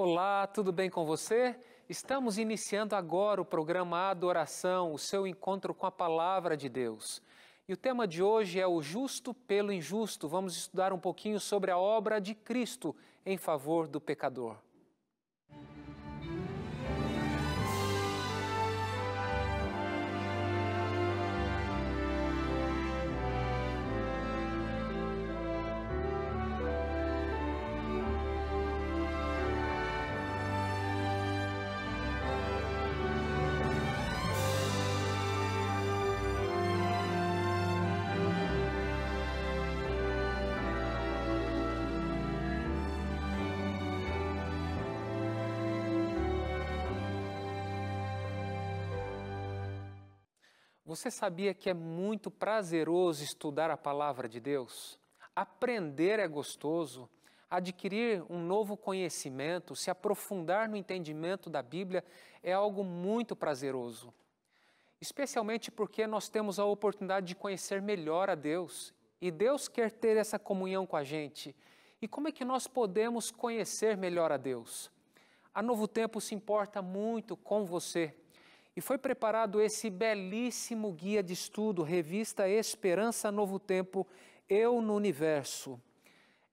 Olá, tudo bem com você? Estamos iniciando agora o programa Adoração, o seu encontro com a palavra de Deus. E o tema de hoje é o justo pelo injusto. Vamos estudar um pouquinho sobre a obra de Cristo em favor do pecador. Você sabia que é muito prazeroso estudar a palavra de Deus? Aprender é gostoso, adquirir um novo conhecimento, se aprofundar no entendimento da Bíblia é algo muito prazeroso. Especialmente porque nós temos a oportunidade de conhecer melhor a Deus e Deus quer ter essa comunhão com a gente. E como é que nós podemos conhecer melhor a Deus? A Novo Tempo se importa muito com você e foi preparado esse belíssimo guia de estudo, revista Esperança Novo Tempo, Eu no Universo.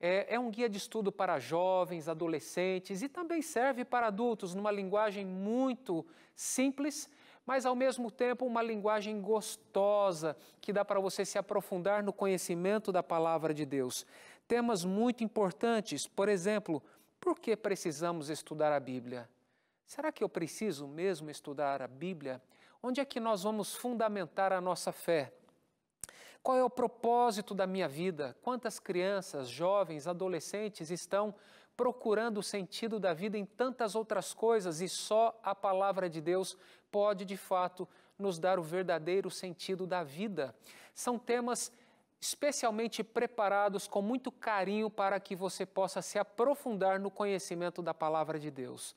É, é, um guia de estudo para jovens, adolescentes e também serve para adultos, numa linguagem muito simples, mas ao mesmo tempo uma linguagem gostosa, que dá para você se aprofundar no conhecimento da palavra de Deus. Temas muito importantes, por exemplo, por que precisamos estudar a Bíblia? Será que eu preciso mesmo estudar a Bíblia? Onde é que nós vamos fundamentar a nossa fé? Qual é o propósito da minha vida? Quantas crianças, jovens, adolescentes estão procurando o sentido da vida em tantas outras coisas e só a palavra de Deus pode de fato nos dar o verdadeiro sentido da vida? São temas especialmente preparados com muito carinho para que você possa se aprofundar no conhecimento da palavra de Deus.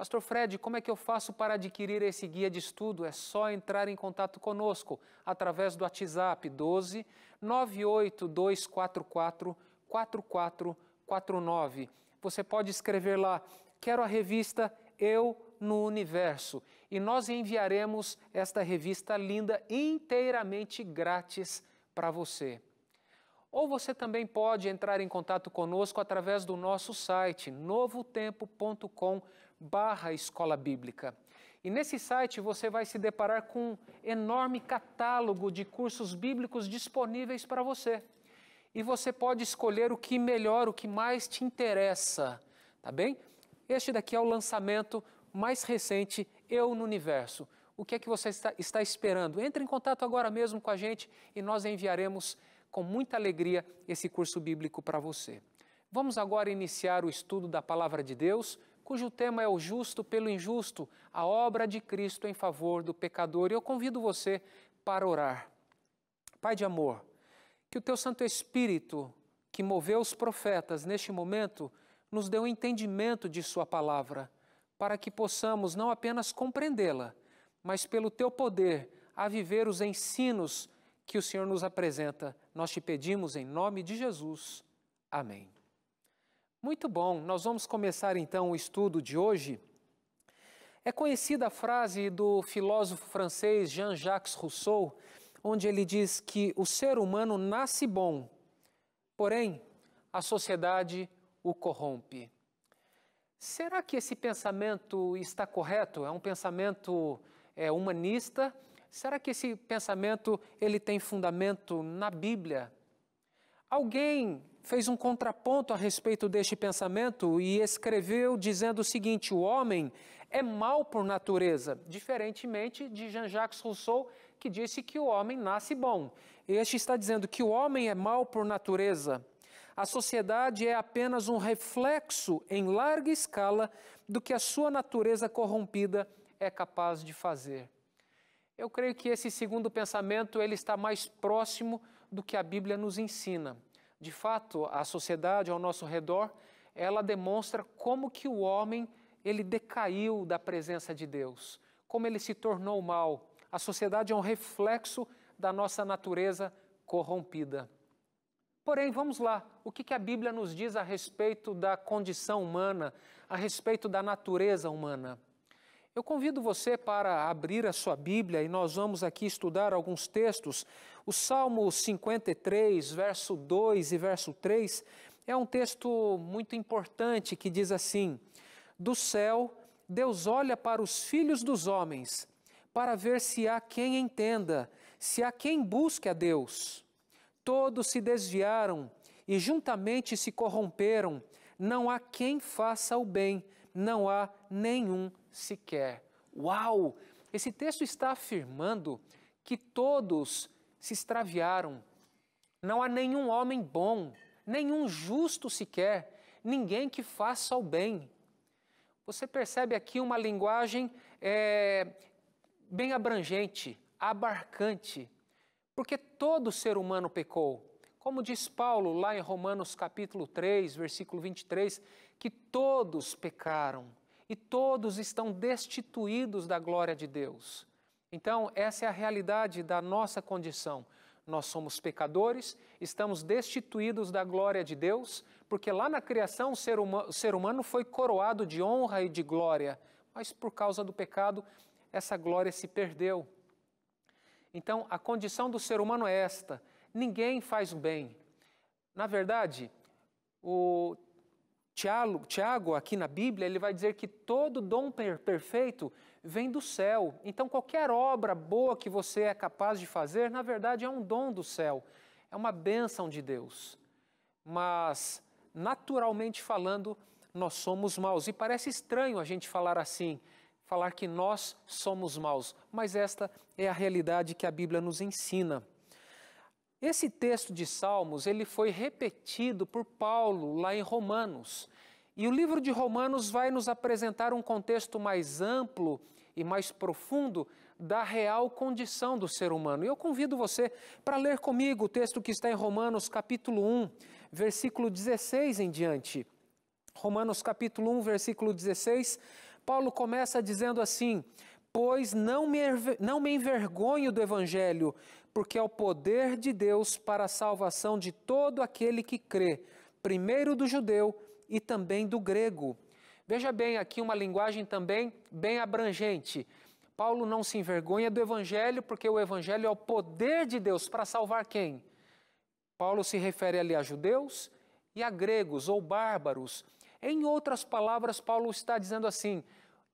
Pastor Fred, como é que eu faço para adquirir esse guia de estudo? É só entrar em contato conosco através do WhatsApp 12 98244 4449. Você pode escrever lá: Quero a revista Eu no Universo. E nós enviaremos esta revista linda inteiramente grátis para você. Ou você também pode entrar em contato conosco através do nosso site novotempo.com.br barra Escola Bíblica. E nesse site você vai se deparar com um enorme catálogo de cursos bíblicos disponíveis para você. E você pode escolher o que melhor, o que mais te interessa, tá bem? Este daqui é o lançamento mais recente, Eu no Universo. O que é que você está, está esperando? Entre em contato agora mesmo com a gente e nós enviaremos com muita alegria esse curso bíblico para você. Vamos agora iniciar o estudo da Palavra de Deus cujo tema é O Justo pelo Injusto, a obra de Cristo em favor do pecador. E eu convido você para orar. Pai de amor, que o teu Santo Espírito, que moveu os profetas neste momento, nos dê o um entendimento de Sua palavra, para que possamos não apenas compreendê-la, mas pelo teu poder a viver os ensinos que o Senhor nos apresenta. Nós te pedimos em nome de Jesus. Amém. Muito bom, nós vamos começar então o estudo de hoje. É conhecida a frase do filósofo francês Jean-Jacques Rousseau, onde ele diz que o ser humano nasce bom, porém a sociedade o corrompe. Será que esse pensamento está correto? É um pensamento é, humanista? Será que esse pensamento ele tem fundamento na Bíblia? Alguém fez um contraponto a respeito deste pensamento e escreveu dizendo o seguinte: o homem é mal por natureza, diferentemente de Jean-Jacques Rousseau, que disse que o homem nasce bom. Este está dizendo que o homem é mal por natureza. A sociedade é apenas um reflexo em larga escala do que a sua natureza corrompida é capaz de fazer. Eu creio que esse segundo pensamento ele está mais próximo do que a Bíblia nos ensina. De fato, a sociedade ao nosso redor, ela demonstra como que o homem ele decaiu da presença de Deus, como ele se tornou mal. A sociedade é um reflexo da nossa natureza corrompida. Porém, vamos lá, o que, que a Bíblia nos diz a respeito da condição humana, a respeito da natureza humana? Eu convido você para abrir a sua Bíblia e nós vamos aqui estudar alguns textos. O Salmo 53, verso 2 e verso 3 é um texto muito importante que diz assim: Do céu, Deus olha para os filhos dos homens, para ver se há quem entenda, se há quem busque a Deus. Todos se desviaram e juntamente se corromperam, não há quem faça o bem não há nenhum sequer. Uau! Esse texto está afirmando que todos se extraviaram. Não há nenhum homem bom, nenhum justo sequer, ninguém que faça o bem. Você percebe aqui uma linguagem é, bem abrangente, abarcante, porque todo ser humano pecou. Como diz Paulo lá em Romanos capítulo 3, versículo 23, que todos pecaram e todos estão destituídos da glória de Deus. Então, essa é a realidade da nossa condição. Nós somos pecadores, estamos destituídos da glória de Deus, porque lá na criação o ser, humano, o ser humano foi coroado de honra e de glória, mas por causa do pecado, essa glória se perdeu. Então, a condição do ser humano é esta: Ninguém faz o bem. Na verdade, o Tiago, aqui na Bíblia, ele vai dizer que todo dom perfeito vem do céu. Então, qualquer obra boa que você é capaz de fazer, na verdade, é um dom do céu, é uma bênção de Deus. Mas, naturalmente falando, nós somos maus. E parece estranho a gente falar assim, falar que nós somos maus, mas esta é a realidade que a Bíblia nos ensina. Esse texto de Salmos, ele foi repetido por Paulo lá em Romanos. E o livro de Romanos vai nos apresentar um contexto mais amplo e mais profundo da real condição do ser humano. E eu convido você para ler comigo o texto que está em Romanos capítulo 1, versículo 16 em diante. Romanos capítulo 1, versículo 16, Paulo começa dizendo assim: Pois não me, não me envergonho do evangelho, porque é o poder de Deus para a salvação de todo aquele que crê, primeiro do judeu e também do grego. Veja bem, aqui uma linguagem também bem abrangente. Paulo não se envergonha do evangelho, porque o evangelho é o poder de Deus para salvar quem? Paulo se refere ali a judeus e a gregos ou bárbaros. Em outras palavras, Paulo está dizendo assim: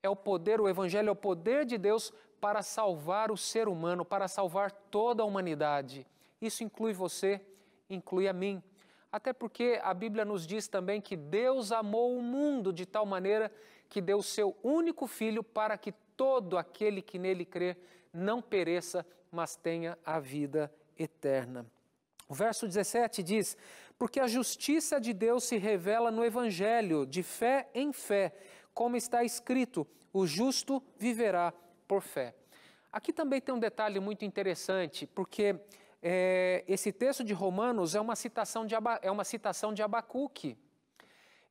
é o poder, o evangelho é o poder de Deus para salvar o ser humano, para salvar toda a humanidade. Isso inclui você, inclui a mim. Até porque a Bíblia nos diz também que Deus amou o mundo de tal maneira que deu o seu único filho para que todo aquele que nele crê não pereça, mas tenha a vida eterna. O verso 17 diz: Porque a justiça de Deus se revela no Evangelho, de fé em fé, como está escrito: o justo viverá por fé. Aqui também tem um detalhe muito interessante, porque é, esse texto de Romanos é uma citação de, é uma citação de Abacuque.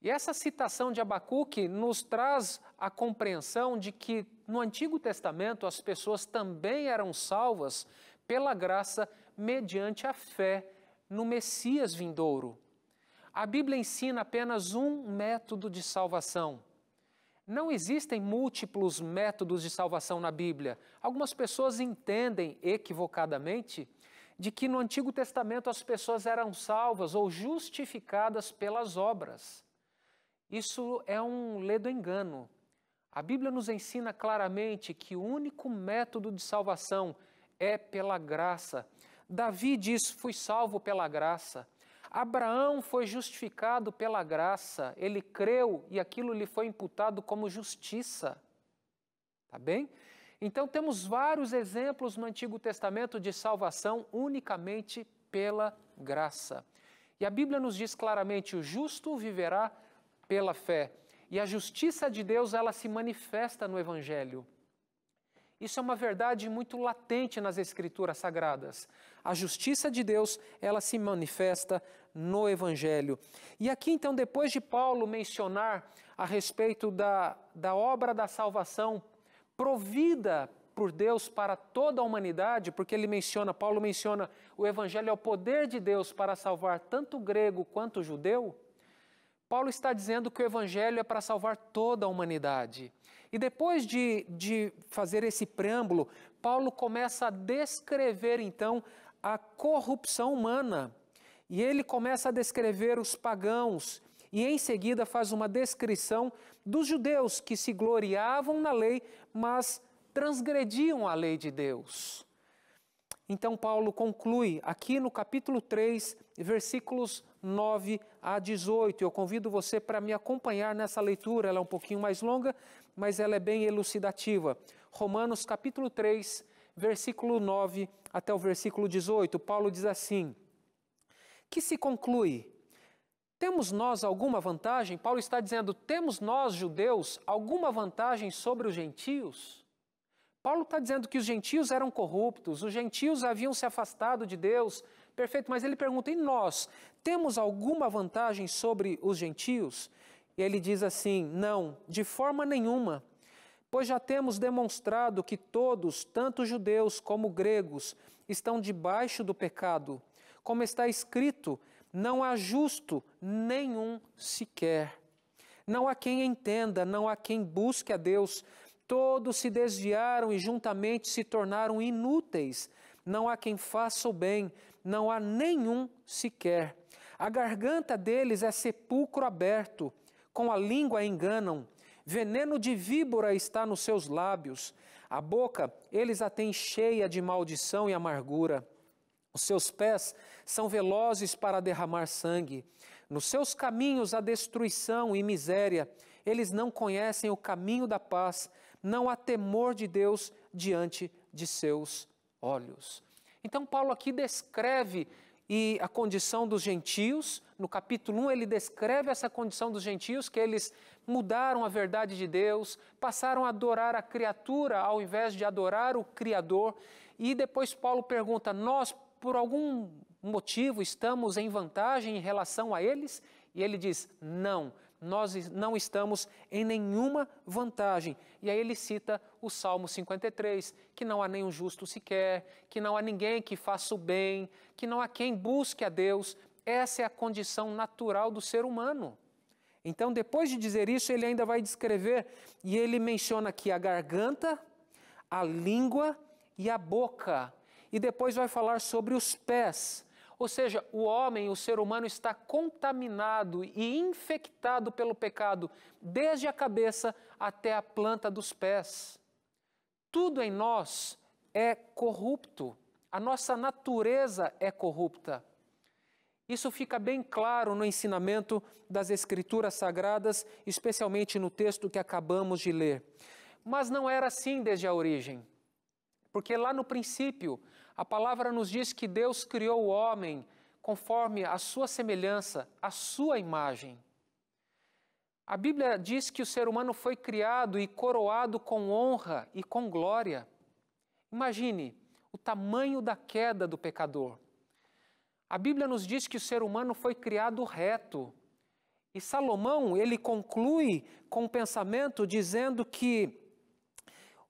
E essa citação de Abacuque nos traz a compreensão de que no Antigo Testamento as pessoas também eram salvas pela graça mediante a fé no Messias vindouro. A Bíblia ensina apenas um método de salvação, não existem múltiplos métodos de salvação na Bíblia. Algumas pessoas entendem equivocadamente de que no Antigo Testamento as pessoas eram salvas ou justificadas pelas obras. Isso é um ledo engano. A Bíblia nos ensina claramente que o único método de salvação é pela graça. Davi diz: Fui salvo pela graça. Abraão foi justificado pela graça, ele creu e aquilo lhe foi imputado como justiça. Tá bem? Então temos vários exemplos no Antigo Testamento de salvação unicamente pela graça. E a Bíblia nos diz claramente: o justo viverá pela fé. E a justiça de Deus ela se manifesta no evangelho. Isso é uma verdade muito latente nas escrituras sagradas. A justiça de Deus, ela se manifesta no evangelho. E aqui então, depois de Paulo mencionar a respeito da, da obra da salvação provida por Deus para toda a humanidade, porque ele menciona, Paulo menciona, o evangelho é o poder de Deus para salvar tanto o grego quanto o judeu. Paulo está dizendo que o Evangelho é para salvar toda a humanidade. E depois de, de fazer esse preâmbulo, Paulo começa a descrever então a corrupção humana. E ele começa a descrever os pagãos, e em seguida faz uma descrição dos judeus que se gloriavam na lei, mas transgrediam a lei de Deus. Então, Paulo conclui aqui no capítulo 3, versículos 9 a 18. Eu convido você para me acompanhar nessa leitura. Ela é um pouquinho mais longa, mas ela é bem elucidativa. Romanos, capítulo 3, versículo 9 até o versículo 18. Paulo diz assim: Que se conclui? Temos nós alguma vantagem? Paulo está dizendo: temos nós, judeus, alguma vantagem sobre os gentios? Paulo está dizendo que os gentios eram corruptos, os gentios haviam se afastado de Deus. Perfeito, mas ele pergunta: e nós? Temos alguma vantagem sobre os gentios? E ele diz assim: não, de forma nenhuma. Pois já temos demonstrado que todos, tanto judeus como gregos, estão debaixo do pecado. Como está escrito, não há justo nenhum sequer. Não há quem entenda, não há quem busque a Deus Todos se desviaram e juntamente se tornaram inúteis. Não há quem faça o bem, não há nenhum sequer. A garganta deles é sepulcro aberto, com a língua enganam. Veneno de víbora está nos seus lábios. A boca eles a têm cheia de maldição e amargura. Os seus pés são velozes para derramar sangue. Nos seus caminhos há destruição e miséria. Eles não conhecem o caminho da paz, não há temor de Deus diante de seus olhos. Então, Paulo aqui descreve e a condição dos gentios. No capítulo 1, ele descreve essa condição dos gentios, que eles mudaram a verdade de Deus, passaram a adorar a criatura ao invés de adorar o Criador. E depois Paulo pergunta: Nós, por algum motivo, estamos em vantagem em relação a eles? E ele diz: Não, nós não estamos em nenhuma vantagem. E aí ele cita o Salmo 53, que não há nenhum justo sequer, que não há ninguém que faça o bem, que não há quem busque a Deus. Essa é a condição natural do ser humano. Então, depois de dizer isso, ele ainda vai descrever e ele menciona aqui a garganta, a língua e a boca. E depois vai falar sobre os pés, ou seja, o homem, o ser humano, está contaminado e infectado pelo pecado, desde a cabeça até a planta dos pés. Tudo em nós é corrupto, a nossa natureza é corrupta. Isso fica bem claro no ensinamento das Escrituras Sagradas, especialmente no texto que acabamos de ler. Mas não era assim desde a origem, porque lá no princípio a palavra nos diz que Deus criou o homem conforme a sua semelhança, a sua imagem. A Bíblia diz que o ser humano foi criado e coroado com honra e com glória. Imagine o tamanho da queda do pecador. A Bíblia nos diz que o ser humano foi criado reto. E Salomão, ele conclui com o um pensamento dizendo que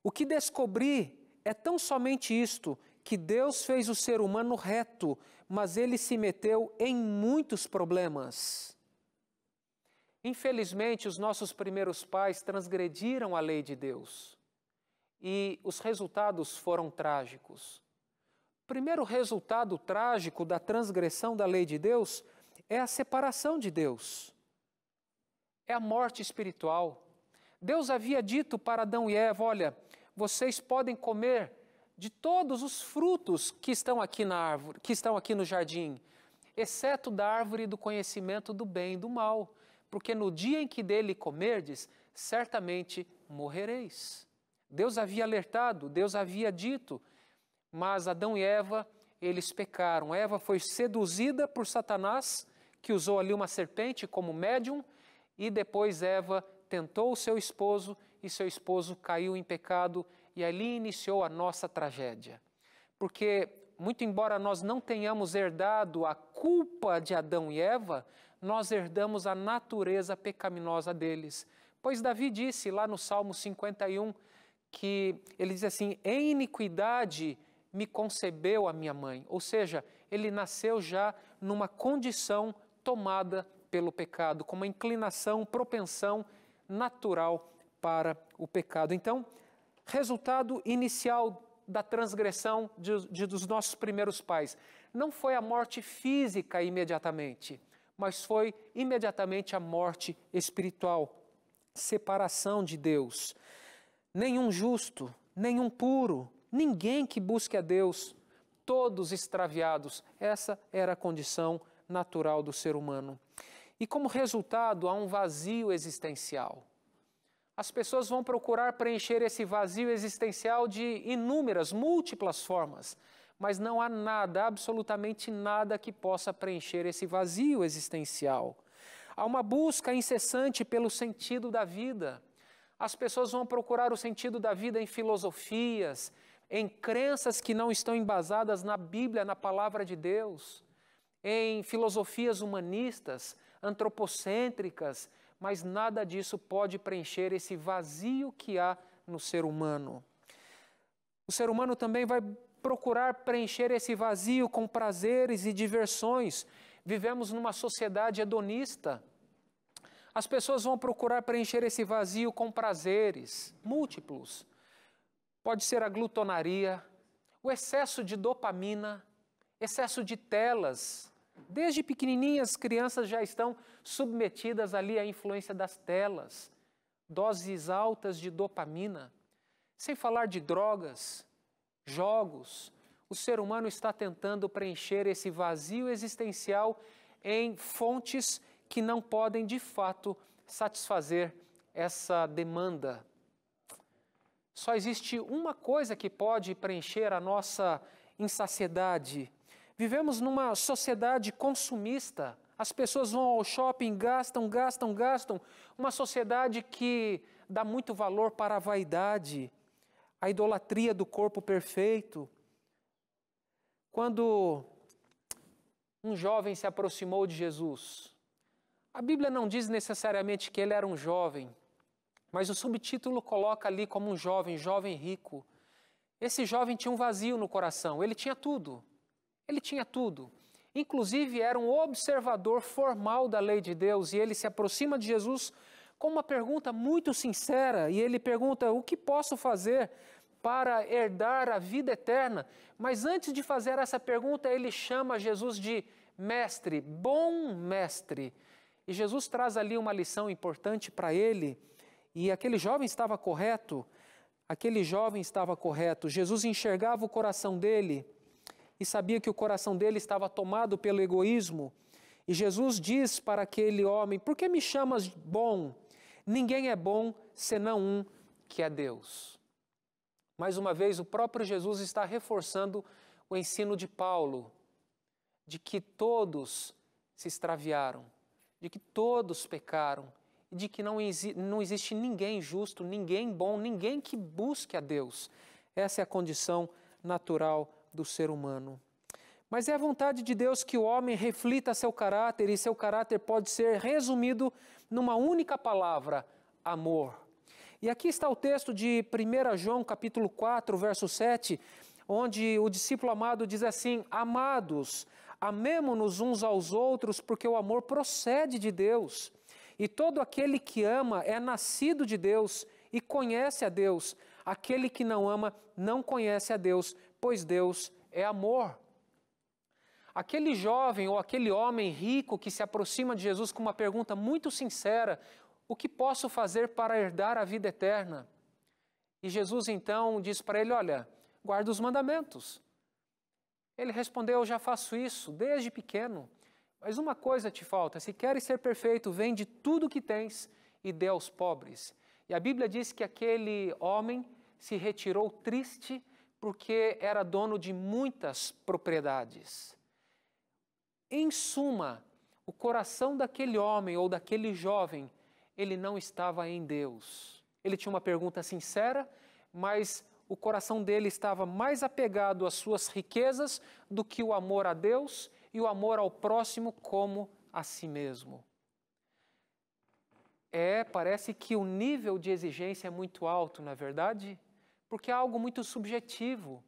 o que descobri é tão somente isto, que Deus fez o ser humano reto, mas ele se meteu em muitos problemas. Infelizmente, os nossos primeiros pais transgrediram a lei de Deus e os resultados foram trágicos. O primeiro resultado trágico da transgressão da lei de Deus é a separação de Deus, é a morte espiritual. Deus havia dito para Adão e Eva: olha, vocês podem comer de todos os frutos que estão aqui na árvore, que estão aqui no jardim, exceto da árvore do conhecimento do bem e do mal, porque no dia em que dele comerdes, certamente morrereis. Deus havia alertado, Deus havia dito, mas Adão e Eva, eles pecaram. Eva foi seduzida por Satanás, que usou ali uma serpente como médium, e depois Eva tentou o seu esposo e seu esposo caiu em pecado e ali iniciou a nossa tragédia. Porque, muito embora nós não tenhamos herdado a culpa de Adão e Eva, nós herdamos a natureza pecaminosa deles. Pois Davi disse lá no Salmo 51 que ele diz assim: em iniquidade me concebeu a minha mãe. Ou seja, ele nasceu já numa condição tomada pelo pecado, com uma inclinação, propensão natural para o pecado. Então, resultado inicial da transgressão de, de, dos nossos primeiros pais não foi a morte física imediatamente, mas foi imediatamente a morte espiritual, separação de Deus. Nenhum justo, nenhum puro, ninguém que busque a Deus, todos extraviados. Essa era a condição natural do ser humano. E como resultado, há um vazio existencial as pessoas vão procurar preencher esse vazio existencial de inúmeras, múltiplas formas, mas não há nada, absolutamente nada que possa preencher esse vazio existencial. Há uma busca incessante pelo sentido da vida. As pessoas vão procurar o sentido da vida em filosofias, em crenças que não estão embasadas na Bíblia, na palavra de Deus, em filosofias humanistas, antropocêntricas, mas nada disso pode preencher esse vazio que há no ser humano. O ser humano também vai procurar preencher esse vazio com prazeres e diversões. Vivemos numa sociedade hedonista. As pessoas vão procurar preencher esse vazio com prazeres múltiplos. Pode ser a glutonaria, o excesso de dopamina, excesso de telas, Desde pequenininhas, crianças já estão submetidas ali à influência das telas, doses altas de dopamina, sem falar de drogas, jogos. O ser humano está tentando preencher esse vazio existencial em fontes que não podem de fato satisfazer essa demanda. Só existe uma coisa que pode preencher a nossa insaciedade Vivemos numa sociedade consumista. As pessoas vão ao shopping, gastam, gastam, gastam. Uma sociedade que dá muito valor para a vaidade, a idolatria do corpo perfeito. Quando um jovem se aproximou de Jesus, a Bíblia não diz necessariamente que ele era um jovem, mas o subtítulo coloca ali como um jovem, jovem rico. Esse jovem tinha um vazio no coração, ele tinha tudo ele tinha tudo. Inclusive, era um observador formal da lei de Deus e ele se aproxima de Jesus com uma pergunta muito sincera e ele pergunta: O que posso fazer para herdar a vida eterna? Mas antes de fazer essa pergunta, ele chama Jesus de mestre, bom mestre. E Jesus traz ali uma lição importante para ele. E aquele jovem estava correto, aquele jovem estava correto. Jesus enxergava o coração dele e sabia que o coração dele estava tomado pelo egoísmo. E Jesus diz para aquele homem: Por que me chamas bom? Ninguém é bom senão um que é Deus. Mais uma vez, o próprio Jesus está reforçando o ensino de Paulo, de que todos se extraviaram, de que todos pecaram, e de que não, exi não existe ninguém justo, ninguém bom, ninguém que busque a Deus. Essa é a condição natural do ser humano. Mas é a vontade de Deus que o homem reflita seu caráter, e seu caráter pode ser resumido numa única palavra: amor. E aqui está o texto de 1 João, capítulo 4, verso 7, onde o discípulo amado diz assim: Amados, amemo-nos uns aos outros, porque o amor procede de Deus. E todo aquele que ama é nascido de Deus e conhece a Deus. Aquele que não ama não conhece a Deus, pois Deus é amor. Aquele jovem ou aquele homem rico que se aproxima de Jesus com uma pergunta muito sincera: o que posso fazer para herdar a vida eterna? E Jesus então diz para ele: Olha, guarda os mandamentos. Ele respondeu: Eu já faço isso desde pequeno. Mas uma coisa te falta: se queres ser perfeito, vende tudo o que tens e dê aos pobres. E a Bíblia diz que aquele homem se retirou triste porque era dono de muitas propriedades. Em suma, o coração daquele homem ou daquele jovem, ele não estava em Deus. Ele tinha uma pergunta sincera, mas o coração dele estava mais apegado às suas riquezas do que o amor a Deus e o amor ao próximo como a si mesmo. É, parece que o nível de exigência é muito alto, na é verdade? porque é algo muito subjetivo.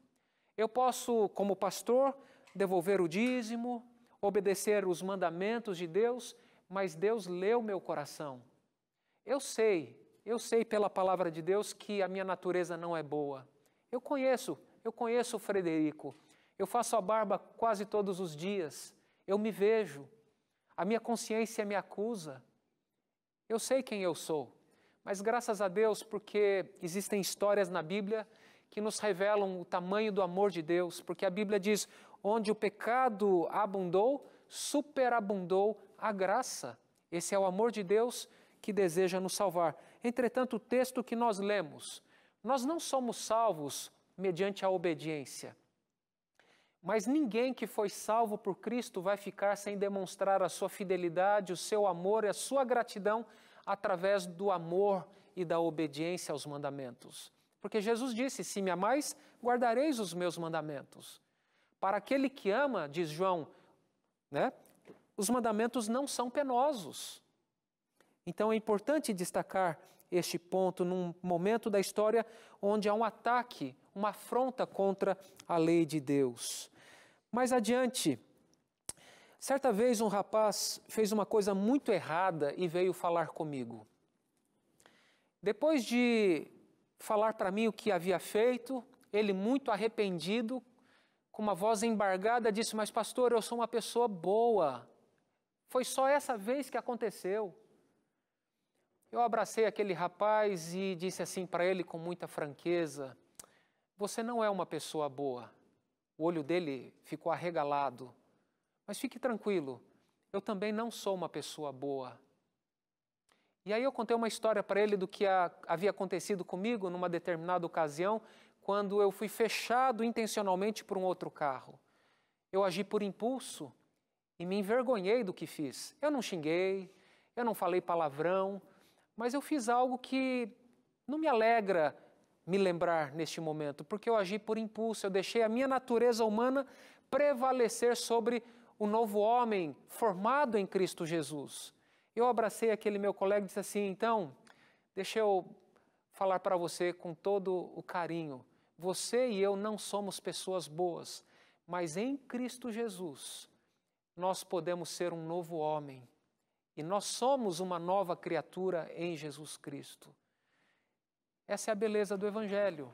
Eu posso, como pastor, devolver o dízimo, obedecer os mandamentos de Deus, mas Deus leu meu coração. Eu sei, eu sei pela palavra de Deus que a minha natureza não é boa. Eu conheço, eu conheço o Frederico. Eu faço a barba quase todos os dias. Eu me vejo. A minha consciência me acusa. Eu sei quem eu sou. Mas graças a Deus, porque existem histórias na Bíblia que nos revelam o tamanho do amor de Deus, porque a Bíblia diz: onde o pecado abundou, superabundou a graça. Esse é o amor de Deus que deseja nos salvar. Entretanto, o texto que nós lemos, nós não somos salvos mediante a obediência. Mas ninguém que foi salvo por Cristo vai ficar sem demonstrar a sua fidelidade, o seu amor e a sua gratidão através do amor e da obediência aos mandamentos. Porque Jesus disse: Se me amais, guardareis os meus mandamentos. Para aquele que ama, diz João, né, os mandamentos não são penosos. Então é importante destacar este ponto num momento da história onde há um ataque, uma afronta contra a lei de Deus. Mais adiante, Certa vez um rapaz fez uma coisa muito errada e veio falar comigo. Depois de falar para mim o que havia feito, ele, muito arrependido, com uma voz embargada, disse: Mas, pastor, eu sou uma pessoa boa. Foi só essa vez que aconteceu. Eu abracei aquele rapaz e disse assim para ele com muita franqueza: Você não é uma pessoa boa. O olho dele ficou arregalado. Mas fique tranquilo, eu também não sou uma pessoa boa. E aí eu contei uma história para ele do que a, havia acontecido comigo numa determinada ocasião, quando eu fui fechado intencionalmente por um outro carro. Eu agi por impulso e me envergonhei do que fiz. Eu não xinguei, eu não falei palavrão, mas eu fiz algo que não me alegra me lembrar neste momento, porque eu agi por impulso, eu deixei a minha natureza humana prevalecer sobre o novo homem formado em Cristo Jesus. Eu abracei aquele meu colega e disse assim: então, deixa eu falar para você com todo o carinho. Você e eu não somos pessoas boas, mas em Cristo Jesus nós podemos ser um novo homem. E nós somos uma nova criatura em Jesus Cristo. Essa é a beleza do Evangelho.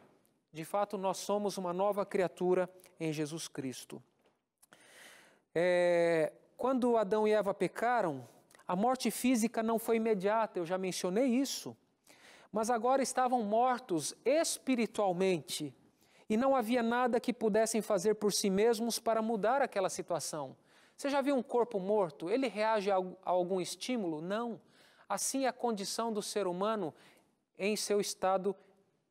De fato, nós somos uma nova criatura em Jesus Cristo. É, quando Adão e Eva pecaram, a morte física não foi imediata, eu já mencionei isso. Mas agora estavam mortos espiritualmente e não havia nada que pudessem fazer por si mesmos para mudar aquela situação. Você já viu um corpo morto? Ele reage a algum estímulo? Não. Assim é a condição do ser humano em seu estado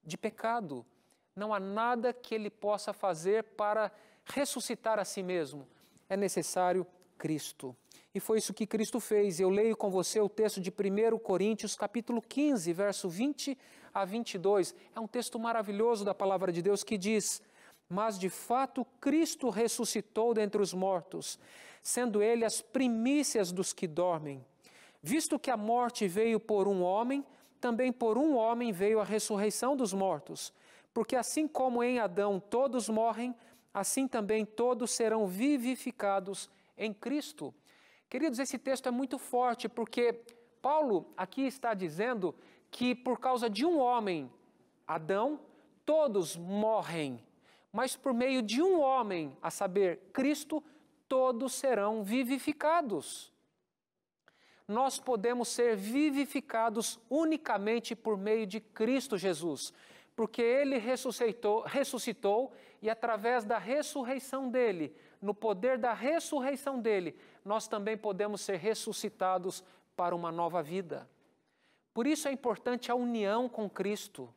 de pecado. Não há nada que ele possa fazer para ressuscitar a si mesmo, é necessário Cristo. E foi isso que Cristo fez. Eu leio com você o texto de 1 Coríntios, capítulo 15, verso 20 a 22. É um texto maravilhoso da palavra de Deus que diz: Mas de fato Cristo ressuscitou dentre os mortos, sendo ele as primícias dos que dormem. Visto que a morte veio por um homem, também por um homem veio a ressurreição dos mortos. Porque assim como em Adão todos morrem, assim também todos serão vivificados em Cristo. Queridos, esse texto é muito forte porque Paulo aqui está dizendo que por causa de um homem, Adão, todos morrem, mas por meio de um homem, a saber, Cristo, todos serão vivificados. Nós podemos ser vivificados unicamente por meio de Cristo Jesus porque ele ressuscitou, ressuscitou e através da ressurreição dele, no poder da ressurreição dele, nós também podemos ser ressuscitados para uma nova vida. Por isso é importante a união com Cristo.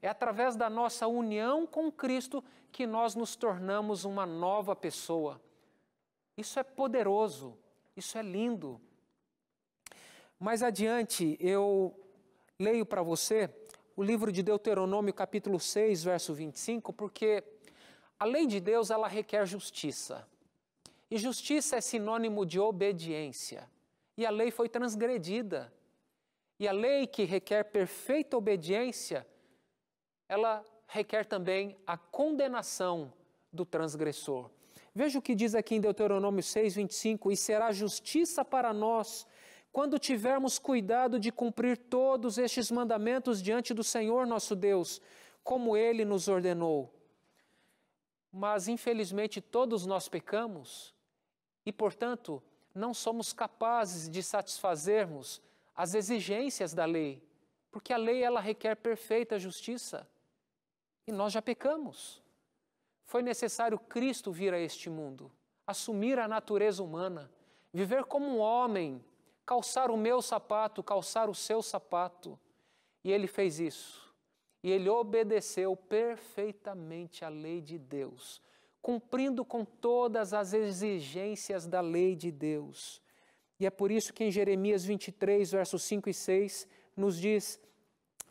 É através da nossa união com Cristo que nós nos tornamos uma nova pessoa. Isso é poderoso, isso é lindo. Mais adiante, eu leio para você o livro de Deuteronômio, capítulo 6, verso 25, porque a lei de Deus ela requer justiça. E justiça é sinônimo de obediência. E a lei foi transgredida. E a lei que requer perfeita obediência, ela requer também a condenação do transgressor. Veja o que diz aqui em Deuteronômio 6, 25: E será justiça para nós quando tivermos cuidado de cumprir todos estes mandamentos diante do Senhor nosso Deus, como ele nos ordenou. Mas, infelizmente, todos nós pecamos e, portanto, não somos capazes de satisfazermos as exigências da lei, porque a lei ela requer perfeita justiça e nós já pecamos. Foi necessário Cristo vir a este mundo, assumir a natureza humana, viver como um homem calçar o meu sapato, calçar o seu sapato. E ele fez isso. E ele obedeceu perfeitamente à lei de Deus, cumprindo com todas as exigências da lei de Deus. E é por isso que em Jeremias 23, versos 5 e 6, nos diz: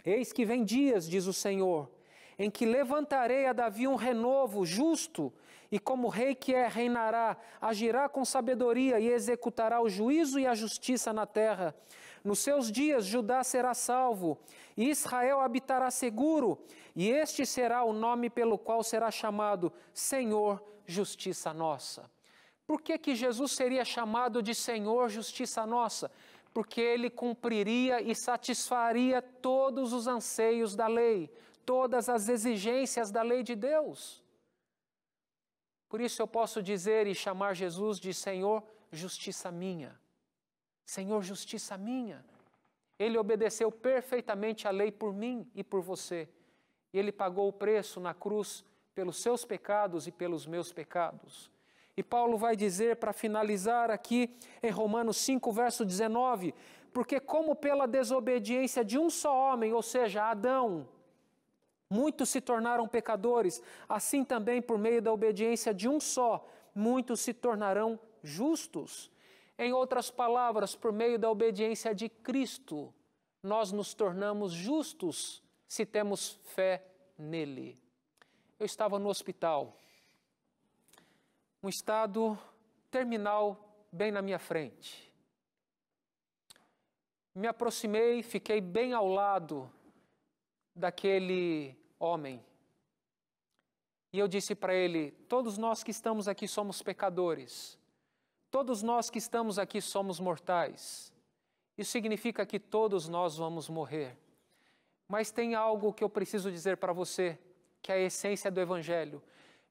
Eis que vem dias, diz o Senhor, em que levantarei a Davi um renovo justo e como rei que é, reinará, agirá com sabedoria e executará o juízo e a justiça na terra. Nos seus dias Judá será salvo, e Israel habitará seguro, e este será o nome pelo qual será chamado Senhor, justiça nossa. Por que que Jesus seria chamado de Senhor, justiça nossa? Porque ele cumpriria e satisfaria todos os anseios da lei, todas as exigências da lei de Deus. Por isso eu posso dizer e chamar Jesus de Senhor, justiça minha. Senhor, justiça minha. Ele obedeceu perfeitamente a lei por mim e por você. E ele pagou o preço na cruz pelos seus pecados e pelos meus pecados. E Paulo vai dizer, para finalizar aqui, em Romanos 5, verso 19: Porque, como pela desobediência de um só homem, ou seja, Adão, Muitos se tornaram pecadores, assim também por meio da obediência de um só, muitos se tornarão justos. Em outras palavras, por meio da obediência de Cristo, nós nos tornamos justos se temos fé nele. Eu estava no hospital, um estado terminal bem na minha frente. Me aproximei, fiquei bem ao lado daquele homem. E eu disse para ele: Todos nós que estamos aqui somos pecadores. Todos nós que estamos aqui somos mortais. Isso significa que todos nós vamos morrer. Mas tem algo que eu preciso dizer para você, que é a essência do Evangelho.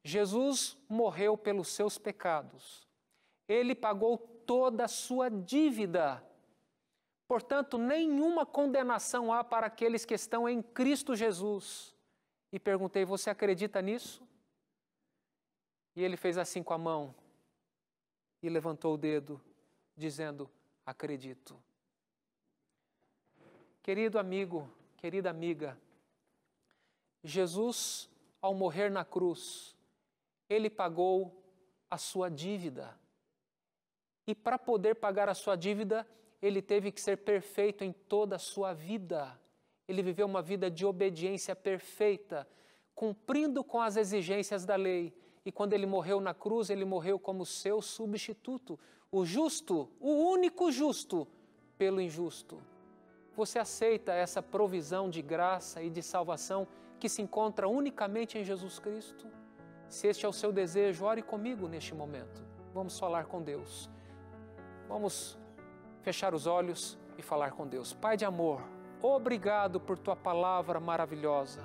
Jesus morreu pelos seus pecados. Ele pagou toda a sua dívida Portanto, nenhuma condenação há para aqueles que estão em Cristo Jesus. E perguntei: Você acredita nisso? E ele fez assim com a mão e levantou o dedo, dizendo: Acredito. Querido amigo, querida amiga, Jesus, ao morrer na cruz, ele pagou a sua dívida. E para poder pagar a sua dívida, ele teve que ser perfeito em toda a sua vida. Ele viveu uma vida de obediência perfeita, cumprindo com as exigências da lei. E quando ele morreu na cruz, ele morreu como seu substituto, o justo, o único justo, pelo injusto. Você aceita essa provisão de graça e de salvação que se encontra unicamente em Jesus Cristo? Se este é o seu desejo, ore comigo neste momento. Vamos falar com Deus. Vamos fechar os olhos e falar com Deus. Pai de amor, obrigado por tua palavra maravilhosa.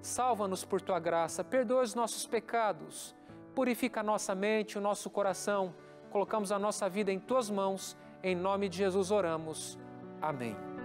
Salva-nos por tua graça, perdoa os nossos pecados, purifica a nossa mente, o nosso coração. Colocamos a nossa vida em tuas mãos, em nome de Jesus oramos. Amém.